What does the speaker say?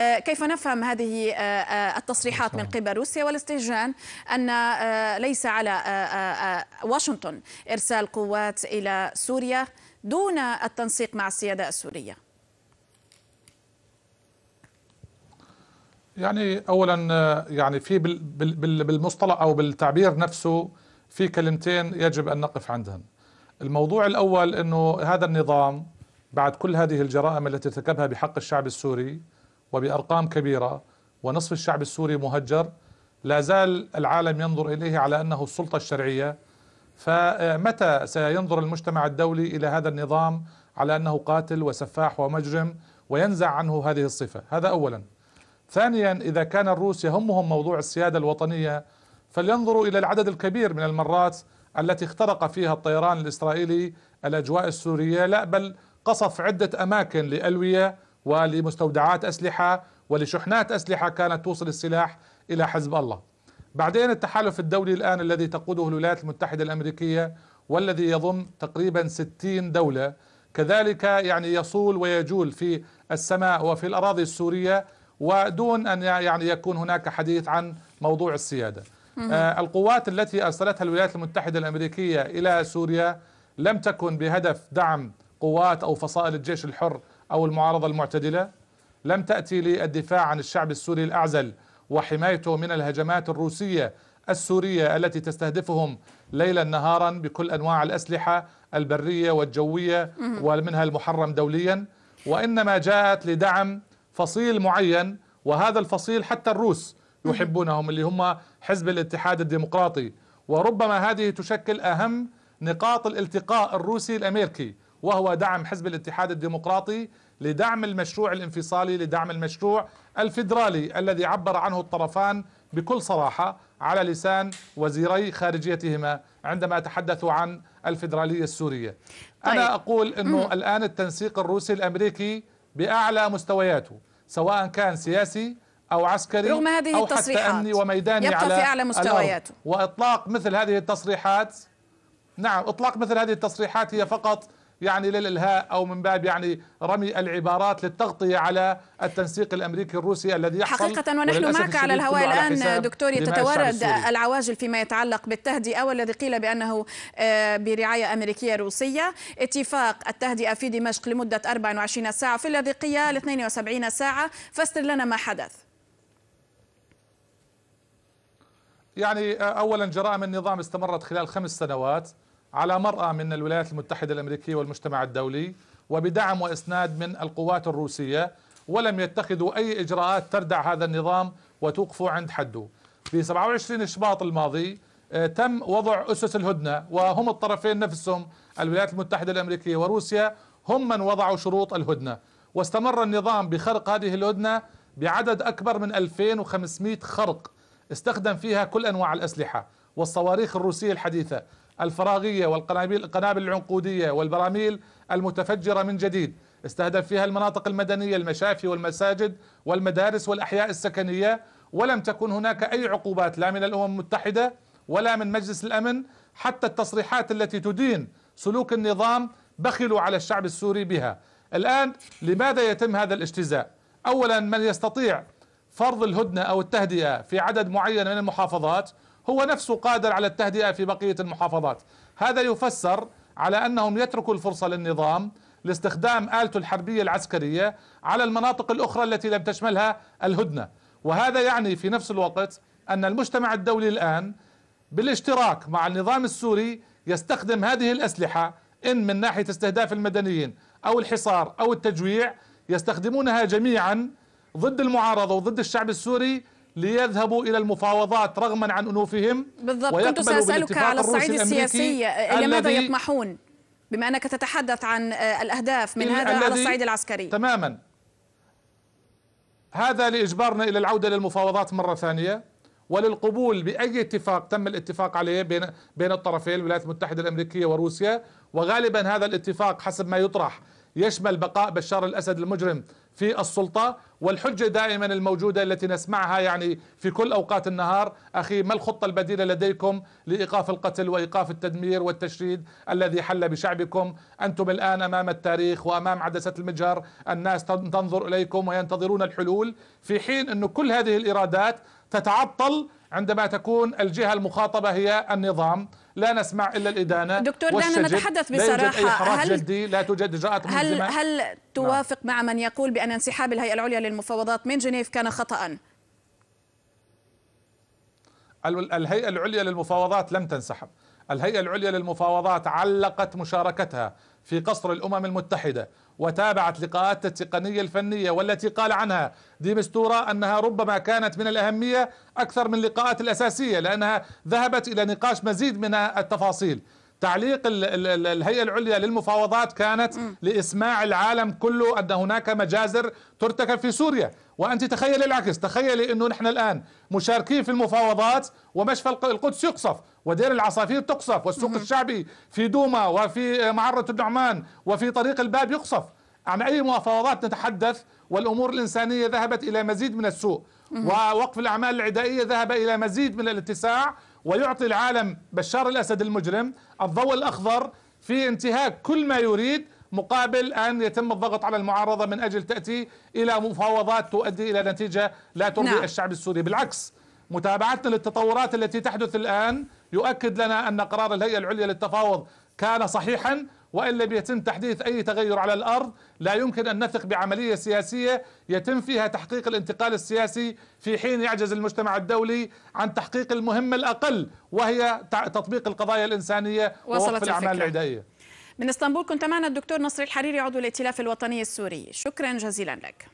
آه، كيف نفهم هذه آه، آه، التصريحات من قبل روسيا والاستهجان أن ليس على واشنطن إرسال قوات إلى سوريا دون التنسيق مع السيادة السورية يعني أولا يعني في بالمصطلح أو بالتعبير نفسه في كلمتين يجب أن نقف عندهن الموضوع الأول أنه هذا النظام بعد كل هذه الجرائم التي ارتكبها بحق الشعب السوري وبأرقام كبيرة ونصف الشعب السوري مهجر لا زال العالم ينظر إليه على أنه السلطة الشرعية فمتى سينظر المجتمع الدولي إلى هذا النظام على أنه قاتل وسفاح ومجرم وينزع عنه هذه الصفة هذا أولا ثانيا إذا كان الروس يهمهم موضوع السيادة الوطنية فلينظروا إلى العدد الكبير من المرات التي اخترق فيها الطيران الإسرائيلي الأجواء السورية لا بل قصف عدة أماكن لألوية ولمستودعات أسلحة ولشحنات أسلحة كانت توصل السلاح إلى حزب الله بعدين التحالف الدولي الآن الذي تقوده الولايات المتحدة الأمريكية والذي يضم تقريبا 60 دولة كذلك يعني يصول ويجول في السماء وفي الأراضي السورية ودون أن يعني يكون هناك حديث عن موضوع السيادة آه، القوات التي أرسلتها الولايات المتحدة الأمريكية إلى سوريا لم تكن بهدف دعم قوات أو فصائل الجيش الحر أو المعارضة المعتدلة لم تأتي للدفاع عن الشعب السوري الأعزل وحمايته من الهجمات الروسية السورية التي تستهدفهم ليلا نهارا بكل أنواع الأسلحة البرية والجوية ومنها المحرم دوليا وإنما جاءت لدعم فصيل معين وهذا الفصيل حتى الروس يحبونهم اللي هم حزب الاتحاد الديمقراطي وربما هذه تشكل أهم نقاط الالتقاء الروسي الأمريكي وهو دعم حزب الاتحاد الديمقراطي لدعم المشروع الانفصالي لدعم المشروع الفيدرالي الذي عبر عنه الطرفان بكل صراحة على لسان وزيري خارجيتهما عندما تحدثوا عن الفيدرالية السورية طيب. أنا أقول أنه الآن التنسيق الروسي الأمريكي بأعلى مستوياته سواء كان سياسي أو عسكري رغم هذه أو التصريحات حتى أمني وميداني يبقى على في أعلى مستوياته وإطلاق مثل هذه التصريحات نعم إطلاق مثل هذه التصريحات هي فقط يعني للإلهاء أو من باب يعني رمي العبارات للتغطية على التنسيق الأمريكي الروسي الذي يحصل حقيقة ونحن معك على الهواء الآن دكتور تتوارد العواجل فيما يتعلق بالتهدئة والذي قيل بأنه آه، برعاية أمريكية روسية اتفاق التهدئة في دمشق لمدة 24 ساعة في اللاذقية ل 72 ساعة فاستر لنا ما حدث يعني آه، أولا جرائم النظام استمرت خلال خمس سنوات على مرأى من الولايات المتحدة الأمريكية والمجتمع الدولي وبدعم وإسناد من القوات الروسية ولم يتخذوا أي إجراءات تردع هذا النظام وتوقفوا عند حده في 27 شباط الماضي آه، تم وضع أسس الهدنة وهم الطرفين نفسهم الولايات المتحدة الأمريكية وروسيا هم من وضعوا شروط الهدنة واستمر النظام بخرق هذه الهدنة بعدد أكبر من 2500 خرق استخدم فيها كل أنواع الأسلحة والصواريخ الروسية الحديثة الفراغية والقنابل القنابل العنقودية والبراميل المتفجرة من جديد استهدف فيها المناطق المدنية المشافي والمساجد والمدارس والأحياء السكنية ولم تكن هناك أي عقوبات لا من الأمم المتحدة ولا من مجلس الأمن حتى التصريحات التي تدين سلوك النظام بخلوا على الشعب السوري بها الآن لماذا يتم هذا الاجتزاء أولا من يستطيع فرض الهدنة أو التهدئة في عدد معين من المحافظات هو نفسه قادر على التهدئة في بقية المحافظات هذا يفسر على أنهم يتركوا الفرصة للنظام لاستخدام آلته الحربية العسكرية على المناطق الأخرى التي لم تشملها الهدنة وهذا يعني في نفس الوقت أن المجتمع الدولي الآن بالاشتراك مع النظام السوري يستخدم هذه الأسلحة إن من ناحية استهداف المدنيين أو الحصار أو التجويع يستخدمونها جميعا ضد المعارضة وضد الشعب السوري ليذهبوا إلى المفاوضات رغما عن أنوفهم بالضبط كنت سأسألك على الصعيد السياسي لماذا يطمحون بما أنك تتحدث عن آه، الأهداف من هذا على الصعيد العسكري تماما هذا لإجبارنا إلى العودة للمفاوضات مرة ثانية وللقبول بأي اتفاق تم الاتفاق عليه بين بين الطرفين الولايات المتحدة الأمريكية وروسيا وغالبا هذا الاتفاق حسب ما يطرح يشمل بقاء بشار الأسد المجرم في السلطة والحجة دائما الموجودة التي نسمعها يعني في كل أوقات النهار أخي ما الخطة البديلة لديكم لإيقاف القتل وإيقاف التدمير والتشريد الذي حل بشعبكم أنتم الآن أمام التاريخ وأمام عدسة المجهر الناس تنظر إليكم وينتظرون الحلول في حين أن كل هذه الإرادات تتعطل عندما تكون الجهة المخاطبة هي النظام لا نسمع إلا الإدانة دكتور دعنا نتحدث بصراحة لا يوجد أي هل جدي لا توجد إجراءات هل, هل نعم. توافق نعم. مع من يقول بأن انسحاب الهيئة العليا للمفاوضات من جنيف كان خطأ الهيئة العليا للمفاوضات لم تنسحب الهيئة العليا للمفاوضات علقت مشاركتها في قصر الأمم المتحدة وتابعت لقاءات التقنية الفنية والتي قال عنها دي أنها ربما كانت من الأهمية أكثر من اللقاءات الأساسية لأنها ذهبت إلى نقاش مزيد من التفاصيل تعليق الهيئة العليا للمفاوضات كانت لإسماع العالم كله أن هناك مجازر ترتكب في سوريا وأنت تخيلي العكس تخيلي أنه نحن الآن مشاركين في المفاوضات ومشفى القدس يقصف ودير العصافير تقصف والسوق الشعبي في دوما وفي معرة النعمان وفي طريق الباب يقصف عن أي مفاوضات نتحدث والأمور الإنسانية ذهبت إلى مزيد من السوء ووقف الأعمال العدائية ذهب إلى مزيد من الاتساع ويعطي العالم بشار الأسد المجرم الضوء الأخضر في انتهاك كل ما يريد مقابل أن يتم الضغط على المعارضة من أجل تأتي إلى مفاوضات تؤدي إلى نتيجة لا ترضي نعم. الشعب السوري بالعكس متابعتنا للتطورات التي تحدث الآن يؤكد لنا أن قرار الهيئة العليا للتفاوض كان صحيحا وإن لم يتم تحديث أي تغير على الأرض لا يمكن أن نثق بعملية سياسية يتم فيها تحقيق الانتقال السياسي في حين يعجز المجتمع الدولي عن تحقيق المهمة الأقل وهي تطبيق القضايا الإنسانية ووقف الأعمال العدائية من اسطنبول كنت معنا الدكتور نصر الحريري عضو الائتلاف الوطني السوري شكرا جزيلا لك